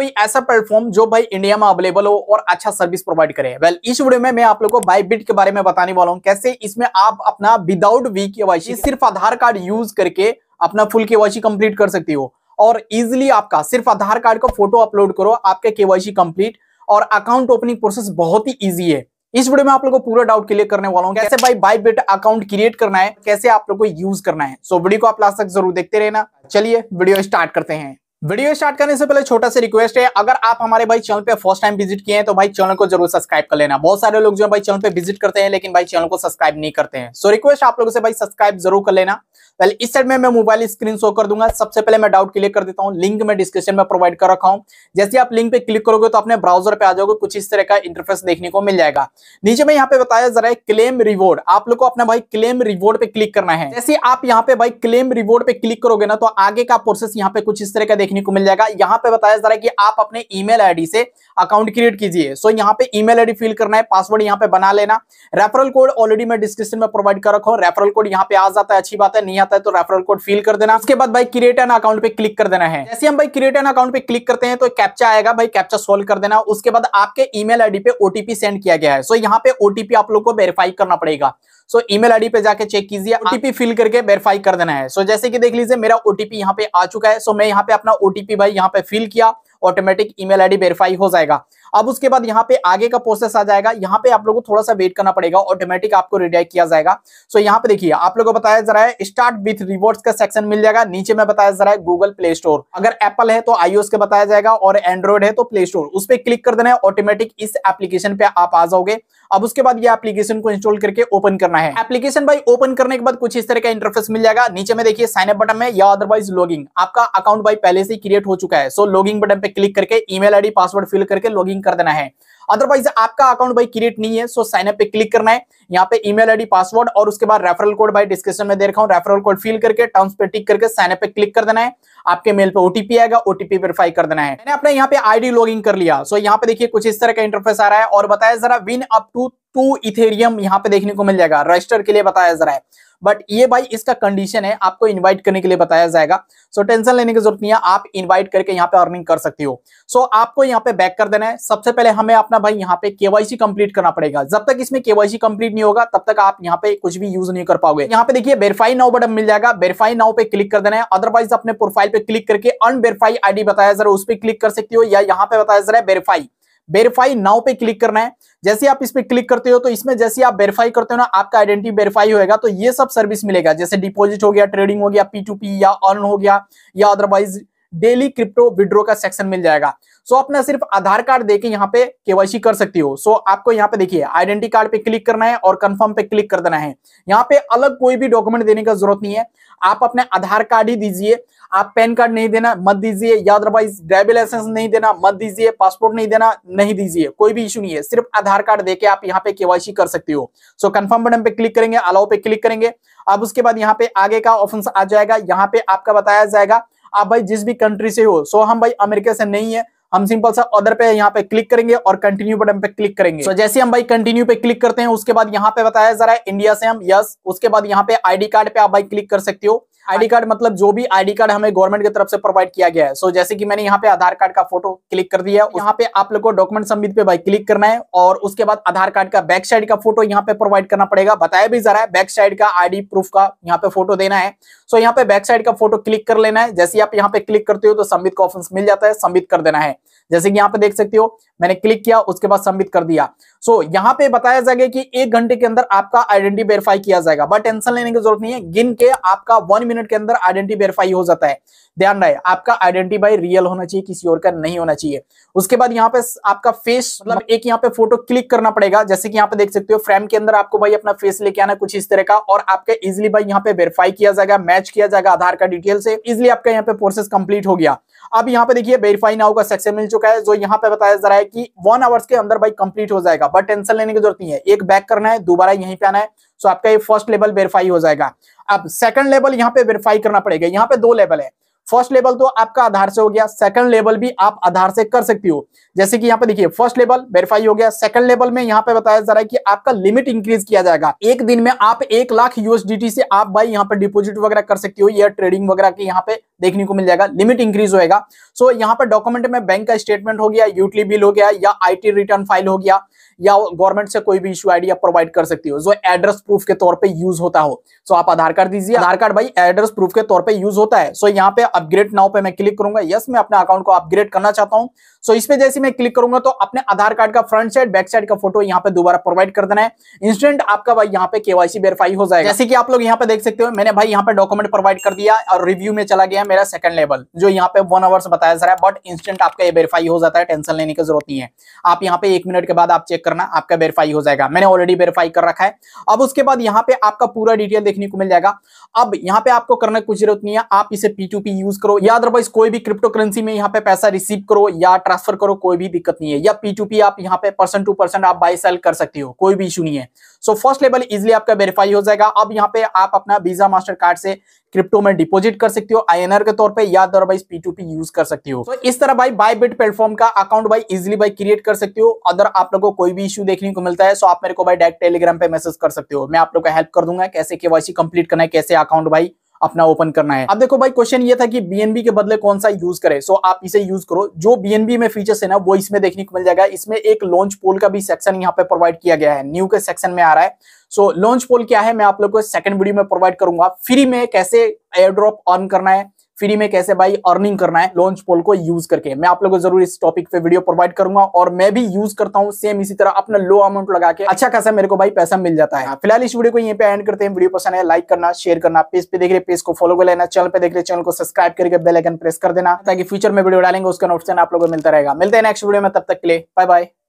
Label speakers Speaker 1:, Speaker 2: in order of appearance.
Speaker 1: कोई ऐसा प्लेटफॉर्म जो भाई इंडिया में अवेलेबल हो और अच्छा सर्विस प्रोवाइड करे वेल इस वीडियो में मैं आप लोगों को बाईबिट के बारे में बताने वाला हूँ कैसे इसमें आप अपना विदाउट वी के सिर्फ आधार कार्ड यूज करके अपना फुल के कंप्लीट कर सकती हो और इजिली आपका सिर्फ आधार कार्ड का फोटो अपलोड करो आपके केवाईसी कंप्लीट और अकाउंट ओपनिंग प्रोसेस बहुत ही इजी है इस वीडियो में आप लोगों को पूरा डाउट क्लियर करने वाला हूं कैसे भाई बाई बेट अकाउंट क्रिएट करना है कैसे आप लोगों को यूज करना है सो so, वीडियो को आप लास्ट तक जरूर देखते रहना चलिए वीडियो स्टार्ट करते हैं वीडियो स्टार्ट करने से पहले छोटा सा रिक्वेस्ट है अगर आप हमारे भाई चैनल पे फर्स्ट टाइम विजिट किए हैं तो भाई चैनल को जरूर सब्सक्राइब कर लेना बहुत सारे लोग जो है भाई चैनल पे विजिट करते हैं लेकिन भाई चैनल को सब्सक्राइब नहीं करते हैं सो so, रिक्वेस्ट आप लोगों से भाई सब्सक्राइब जरूर कर लेना पहले इस साइड में मैं मोबाइल स्क्रीन शो कर दूंगा सबसे पहले मैं डाउट क्लियर कर देता हूँ लिंक मैं डिस्क्रिप्शन में प्रोवाइड कर रखा हूँ जैसे आप लिंक पे क्लिक करोगे तो अपने ब्राउजर पे आ जाओगे कुछ इस तरह का इंटरफेस देखने को मिल जाएगा नीचे में यहाँ पे बताया जरा क्लेम रिवॉर्ड आप लोग को अपना भाई क्लेम रिवॉर्ड पे क्लिक करना है जैसे आप यहाँ पे भाई क्लेम रिवॉर्ड पे क्लिक करोगे ना तो आगे का प्रोसेस यहाँ पे कुछ इस तरह का देखने को मिल जाएगा यहाँ पे बताया जा रहा है कि आप अपने ईमेल आईडी से अकाउंट क्रिएट कीजिए सो यहाँ पे ईमेल आईडी फिल करना है पासवर्ड यहाँ पे बना लेना रेफरल कोड ऑलरेडी मैं डिस्क्रिप्शन में प्रोवाइड कर रखा हूँ रेफरल कोड यहाँ पे आ जाता है अच्छी बात है नहीं आता है तो रेफरल कोड फिल कर देना उसके बाद भाई क्रिएट एन अकाउंट पे क्लिक कर देना है जैसे हम भाई क्रिएट एन अकाउंट पे क्लिक करते हैं तो कैप्चा आएगा भाई कैप्चा सोल्व कर देना उसके बाद आपके ईमेल मेल पे ओटीपी सेंड किया गया है सो यहाँ पे ओटीपी आप लोग को वेरीफाई करना पड़ेगा सो ईमेल आईडी पे जाके चेक कीजिए ओटीपी हाँ। फिल करके वेरीफाई कर देना है सो जैसे कि देख लीजिए मेरा ओटीपी यहाँ पे आ चुका है सो मैं यहाँ पे अपना ओटीपी भाई यहाँ पे फिल किया ऑटोमेटिक ईमेल आईडी वेरीफाई हो जाएगा अब उसके बाद यहाँ पे आगे का प्रोसेस आ जाएगा यहाँ पे आप लोगों को थोड़ा सा वेट करना पड़ेगा ऑटोमेटिक आपको रिडायरेक्ट किया जाएगा सो so, यहाँ पे देखिए आप लोगों को बताया जा रहा है स्टार्ट विथ रिवॉर्ड्स का सेक्शन मिल जाएगा नीचे में बताया जा रहा है गूगल प्ले स्टोर अगर एप्पल है तो आईओ के बताया जाएगा और एंड्रॉइड है तो प्ले स्टोर उस पर क्लिक कर देना है ऑटोमेटिक इस एप्लीकेशन पे आप आ जाओगे अब उसके बाद ये एप्लीकेशन को इंस्टॉल करके ओपन करना है एप्लीकेशन भाई ओपन करने के बाद कुछ इस तरह का इंटरफेस मिल जाएगा नीचे में देखिए साइन अप बटन है या अदरवाइज लॉगिंग आपका अकाउंट भाई पहले से क्रिएट हो चुका है सो लॉगिंग बटन पे क्लिक करके ईमेल आईडी पासवर्ड फिल करके लॉगिंग लॉगिन कर देना है अदरवाइज आपका अकाउंट भाई क्रिएट नहीं है सो साइन अप पे क्लिक करना है यहाँ पे ईमेल आईडी पासवर्ड और उसके बाद रेफरल कोड भाई डिस्क्रिप्शन में दे रखा हूँ रेफरल कोड फिल करके टर्म्स पे टिक करके साइन अप पे क्लिक कर देना है आपके मेल पे ओटीपी आएगा ओटीपी वेरीफाई कर देना है मैंने अपने यहाँ पे आईडी लॉग कर लिया सो यहाँ पे देखिए कुछ इस तरह का इंटरफेस आ रहा है और बताया जरा win up to two Ethereum यहाँ पे देखने को मिल जाएगा रजिस्टर के लिए बताया जरा बट ये भाई इसका कंडीशन है आपको इन्वाइट करने के लिए बताया जाएगा सो टेंशन लेने की जरूरत नहीं है आप इन्वाइट करके यहाँ पे अर्निंग कर सकती हो सो आपको यहाँ पे बैक कर देना है सबसे पहले हमें अपना भाई यहाँ पे केवाईसी कंप्लीट करना पड़ेगा जब तक इसमें केवाईसी कंप्लीट नहीं होगा तब तक आप यहाँ पे कुछ भी यूज नहीं कर पाओगे यहाँ पे देखिए वेरीफाई नाउ बटन मिल जाएगा वेरीफाई नाउ पे क्लिक कर देना है अदरवाइज अपने प्रोफाइल पे क्लिक करके अनवेरीफाई आईडी बताया जरा उस पर क्लिक कर सकती हो या यहाँ पे बताया जरा वेरीफाई वेरीफाई नाउ पे क्लिक करना है जैसे आप इस पर क्लिक करते हो तो इसमें जैसे आप वेरीफाई करते हो ना आपका आइडेंटिटी वेरीफाई होएगा तो ये सब सर्विस मिलेगा जैसे डिपॉजिट हो गया ट्रेडिंग हो गया पी या अर्न हो गया या अदरवाइज डेली क्रिप्टो विड्रो का सेक्शन मिल जाएगा सो so, अपना सिर्फ आधार कार्ड देके यहाँ पे केवाईसी कर सकती हो सो so, आपको यहाँ पे देखिए आइडेंटिटी कार्ड पे क्लिक करना है और कंफर्म पे क्लिक कर देना है यहाँ पे अलग कोई भी डॉक्यूमेंट देने का जरूरत नहीं है आप अपने आधार कार्ड ही दीजिए आप पैन कार्ड नहीं देना मत दीजिए या अदरवाइज ड्राइविंग लाइसेंस नहीं देना मत दीजिए पासपोर्ट नहीं देना नहीं दीजिए कोई भी इशू नहीं है सिर्फ आधार कार्ड देके आप यहाँ पे केवाईसी कर सकते हो सो कंफर्म बटन पे क्लिक करेंगे अलाउ पे क्लिक करेंगे अब उसके बाद यहाँ पे आगे का ऑप्शन आ जाएगा यहाँ पे आपका बताया जाएगा आप भाई जिस भी कंट्री से हो सो हम भाई अमेरिका से नहीं है हम सिंपल सा अदर पे यहाँ पे क्लिक करेंगे और कंटिन्यू बटन पे क्लिक करेंगे so, जैसे हम भाई कंटिन्यू पे क्लिक करते हैं उसके बाद यहाँ पे बताया जा रहा है इंडिया से हम यस उसके बाद यहाँ पे आईडी कार्ड पे आप भाई क्लिक कर सकते हो आईडी कार्ड मतलब जो भी आईडी कार्ड हमें गवर्नमेंट की तरफ से प्रोवाइड किया गया है सो so, जैसे कि मैंने यहाँ पे आधार कार्ड का फोटो क्लिक कर दिया यहाँ पे आप लोग को डॉक्यूमेंट सबमिट पे भाई क्लिक करना है और उसके बाद आधार कार्ड का बैक साइड का फोटो यहाँ पे प्रोवाइड करना पड़ेगा बताया भी जरा है बैक साइड का आईडी प्रूफ का यहाँ पे फोटो देना है सो so, यहाँ पे बैक साइड का फोटो क्लिक कर लेना है जैसे आप यहाँ पे क्लिक करते हो तो संबित का ऑप्शन मिल जाता है संबित कर देना है जैसे कि यहाँ पे देख सकते हो मैंने क्लिक किया उसके बाद सबमिट कर दिया सो so, यहाँ पे बताया जाएगा कि एक घंटे के अंदर आपका आइडेंटिटी वेरीफाई किया जाएगा बट टेंशन लेने की जरूरत नहीं है गिन के आपका वन मिनट के अंदर आइडेंटिटी वेरीफाई हो जाता है ध्यान रहे आपका आइडेंटिटी बाई रियल होना चाहिए किसी और का नहीं होना चाहिए उसके बाद यहाँ पे आपका फेस मतलब एक यहाँ पे फोटो क्लिक करना पड़ेगा जैसे कि यहाँ पे देख सकते हो फ्रेम के अंदर आपको भाई अपना फेस लेके आना कुछ इस तरह का और आपका इजिली भाई यहाँ पे वेरीफाई किया जाएगा मैच किया जाएगा आधार कार्ड डिटेल से इजिली आपका यहाँ पे प्रोसेस कंप्लीट हो गया अब यहाँ पे देखिए वेरीफाई नाउ का सेक्शन मिल चुका है जो यहाँ पे बताया जा रहा है कि वन आवर्स के अंदर भाई कंप्लीट हो जाएगा बट टेंशन लेने की जरूरत नहीं है एक बैक करना है दोबारा यहीं पे आना है सो तो आपका ये फर्स्ट लेवल वेरीफाई हो जाएगा अब सेकंड लेवल यहाँ पे वेरीफाई करना पड़ेगा यहाँ पे दो लेवल है फर्स्ट लेवल तो आपका आधार से हो गया सेकंड लेवल भी आप आधार से कर सकती हो जैसे कि यहाँ पे देखिए फर्स्ट लेवल वेरीफाई हो गया सेकंड लेवल में यहाँ पे बताया जा रहा है कि आपका लिमिट इंक्रीज किया जाएगा एक दिन में आप एक लाख यूएसडीटी से आप भाई यहाँ पे डिपोजिट वगैरह कर सकती हो या ट्रेडिंग वगैरह के यहाँ पे देखने को मिल जाएगा लिमिट इंक्रीज होएगा सो so, यहाँ पर डॉक्यूमेंट में बैंक का स्टेटमेंट हो गया यूटिली बिल हो गया या आईटी रिटर्न फाइल हो गया या गवर्नमेंट से कोई भी इश्यू आईडी आप प्रोवाइड कर सकती हो जो एड्रेस प्रूफ के तौर पे यूज होता हो सो so, आप आधार कार्ड दीजिए आधार कार्ड भाई एड्रेस प्रूफ के तौर पर यूज होता है सो so, यहाँ पे अपग्रेड नाउ पे मैं क्लिक करूंगा यस मैं अपने अकाउंट को अपग्रेड करना चाहता हूँ सो so, इस पे जैसे मैं क्लिक करूंगा तो अपने आधार कार्ड का फ्रंट साइड बैक साइड का फोटो यहाँ पे दोबारा प्रोवाइड कर देना है इंस्टेंट आपका भाई यहाँ पे केवासी वेरीफाई हो जाएगा जैसे कि आप लोग यहाँ पे देख सकते हो मैंने भाई यहाँ पे डॉक्यूमेंट प्रोवाइड कर दिया और रिव्यू में चला गया मेरा सेकंड लेवल जो यहाँ पे वन आवर्स बताया जा रहा है बट इंस्टेंट आपका ये वेरीफाई हो जाता है टेंशन लेने की जरूरत नहीं है आप यहाँ पे एक मिनट के बाद आप चेक करना आपका वेरीफाई हो जाएगा मैंने ऑलरेडी वेरीफाई कर रखा है अब उसके बाद यहाँ पे आपका पूरा डिटेल देखने को मिल जाएगा अब यहाँ पे आपको करने की जरूरत नहीं है आप इसे पी टू पी यूज करो या अदरवाइज कोई भी क्रिप्टो करेंसी में यहाँ पे पैसा रिसीव करो या ट्रांसफर करो कोई भी दिक्कत नहीं है या पी टू पी आप यहाँ पे परसेंट टू परसेंट आप बाई सेल कर सकते हो कोई भी इशू नहीं है सो फर्स्ट लेवल इजिली आपका वेरीफाई हो जाएगा अब यहाँ पे आप अपना वीजा मास्टर कार्ड से क्रिप्टो में डिपॉजिट कर सकती हो आईएनआर के तौर पे या अदरवाइज पी यूज कर सकती हो तो इस तरह भाई बाय बिट प्लेटफॉर्म का अकाउंट भाई इजिली भाई क्रिएट कर सकती हो अदर आप लोगों को कोई भी इशू देखने को मिलता है तो आप मेरे को भाई डायरेक्ट टेलीग्राम पे मैसेज कर सकते हो मैं आप लोग का हेल्प कर दूंगा कैसे केवाईसी कंप्लीट करना है कैसे अकाउंट भाई अपना ओपन करना है अब देखो भाई क्वेश्चन ये था कि बीएनबी के बदले कौन सा यूज करे सो आप इसे यूज करो जो बीएनबी में फीचर्स है ना वो इसमें देखने को मिल जाएगा इसमें एक लॉन्च पोल का भी सेक्शन यहाँ पे प्रोवाइड किया गया है न्यू के सेक्शन में आ रहा है सो लॉन्च पोल क्या है मैं आप लोग को सेकंड वीडियो में प्रोवाइड करूंगा फ्री में कैसे एयर ड्रॉप ऑन करना है फ्री में कैसे भाई अर्निंग करना है लॉन्च पोल को यूज करके मैं आप लोगों को जरूर इस टॉपिक पे वीडियो प्रोवाइड करूंगा और मैं भी यूज करता हूँ सेम इसी तरह अपना लो अमाउंट लगा के अच्छा खासा मेरे को भाई पैसा मिल जाता है फिलहाल इस वीडियो को यहाँ पे एंड करते हैं वीडियो पसंद है लाइक करना शेयर करना पेज पे देख रहे पेज को फॉलो कर लेना चैनल पे देख रहे चैनल को सब्सक्राइब करके बेलाइकन प्रेस कर देना ताकि फ्यूचर में वीडियो डालेंगे उसका नोटिफिकेशन आप लोगों को मिलता रहेगा मिलते हैं नेक्स्ट वीडियो में तब तक के लिए बाय बाय